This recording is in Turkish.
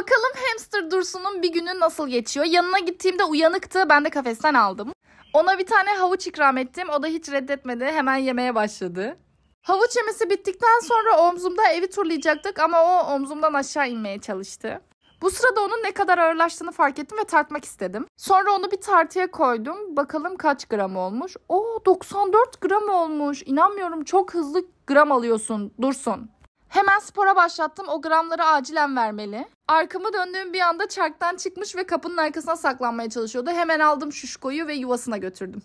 Bakalım hamster Dursun'un bir günü nasıl geçiyor. Yanına gittiğimde uyanıktı. Ben de kafesten aldım. Ona bir tane havuç ikram ettim. O da hiç reddetmedi. Hemen yemeye başladı. Havuç yemesi bittikten sonra omzumda evi turlayacaktık ama o omzumdan aşağı inmeye çalıştı. Bu sırada onun ne kadar ağırlaştığını fark ettim ve tartmak istedim. Sonra onu bir tartıya koydum. Bakalım kaç gram olmuş. Oo 94 gram olmuş. İnanmıyorum çok hızlı gram alıyorsun. Dursun. Hemen spora başlattım. O gramları acilen vermeli. Arkama döndüğüm bir anda çarktan çıkmış ve kapının arkasına saklanmaya çalışıyordu. Hemen aldım şuşkoyu ve yuvasına götürdüm.